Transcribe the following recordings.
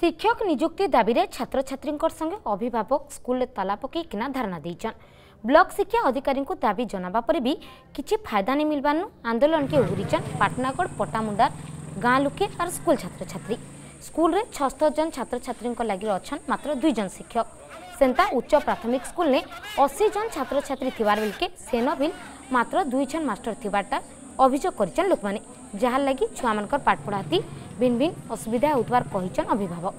शिक्षक निजुक्ति दाबी में छात्र छात्री संगे अभिभावक स्कूल ताला पकईकिना धारणा देचन ब्लक शिक्षा अधिकारी को दाबी जनावा पर भी किसी फायदा नहीं मिलवानु आंदोलन के उगरीचन पटनागढ़ पट्टामुंडार गाँ लुके और स्कूल छात्र छात्री स्कूल में छस्त जन छात्र छात्री लगे अच्छा मात्र दुईज शिक्षक सेन्ता उच्च प्राथमिक स्कूल ने अशी जन छात्र छात्री थवारे से नील मात्र दुईज मास्टर थी अभोग कर लोक मैंने जहाँ लगी छुआ मान पाठपढ़ाती ভিন ভিন অসুবিধা হওয়ার কহিছন অভিভাবক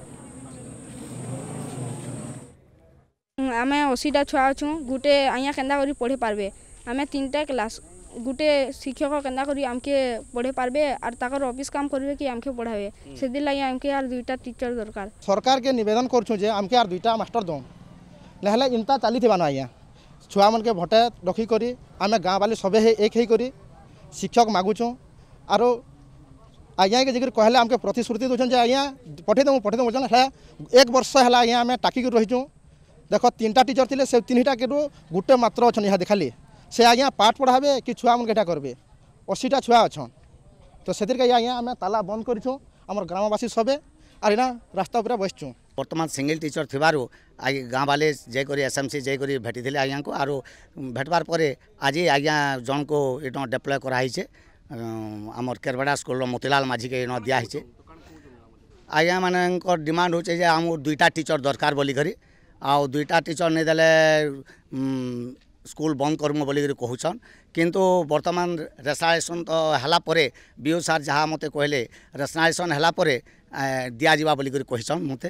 আমি অশীটা ছুয়া অছু গোটে আজ্ঞা কেন্দ্র করে পড়ে পারবে আমি তিনটা ক্লাস গোটে শিক্ষক কেন্দ্র করে আমকে পড়ে পারবে আর তাকর অফিস কাম করবে কি আমকে পড়াবে সেদিন লাগে আমকে আর দুইটা টিচার দরকার সরকারকে নিবেদন করছু যে আমকে আর দুইটা মাস্টার দম নহলে ইন্তা চালি থানা আজ্ঞা ছুয়া মানকে ভটে রক্ষি করে আমি গাঁ বালি সবে এক হয়ে করে শিক্ষক মাগুছু আর आज्ञा के जगह कहले आमके प्रतिश्रुति दूसरे जे आज्ञा पठेदेमु पठेदेमु बोलते हैं एक वर्ष है आज्ञा आम टाकिक रही चुँ देख तीनटा टीचर थे से तीन टा कि गोटे मात्र अच्छे यहाँ देखा से आज्ञा पाठ पढ़ाबे कि छुआ मन केटा करेंगे अशीटा छुआ अच्छे तो से आज्ञा आम ताला बंद करूँ आम ग्रामवासी सबे आर इना रास्ता उपरे बस चुँ बर्तमान सिंगल टीचर थवर आज गाँव बाले जाकर एस एम सी जाकर भेटी थे आज्ञा को आरो भेटवार पर आज आज्ञा जन को ये डिप्लय कराई আমার কেরবেড়া স্কুলর মতিলাল মাঝিকে ইন দিয়া হয়েছে আজ্ঞা মানকর ডিমান্ড হচ্ছে যে আমার দুইটা টিচর দরকার বলিকি আউ দুইটা টিচর নেই দেলে ସ୍କୁଲ ବନ୍ଦ କରିମୁ ବୋଲିକରି କହୁଛନ୍ କିନ୍ତୁ ବର୍ତ୍ତମାନ ରେସନାଲାଇଜେସନ୍ ତ ହେଲା ପରେ ବିୟୁ ସାର୍ ଯାହା ମୋତେ କହିଲେ ରେସନାଲାଇଜେସନ୍ ହେଲା ପରେ ଦିଆଯିବା ବୋଲିକରି କହିଛନ୍ ମୋତେ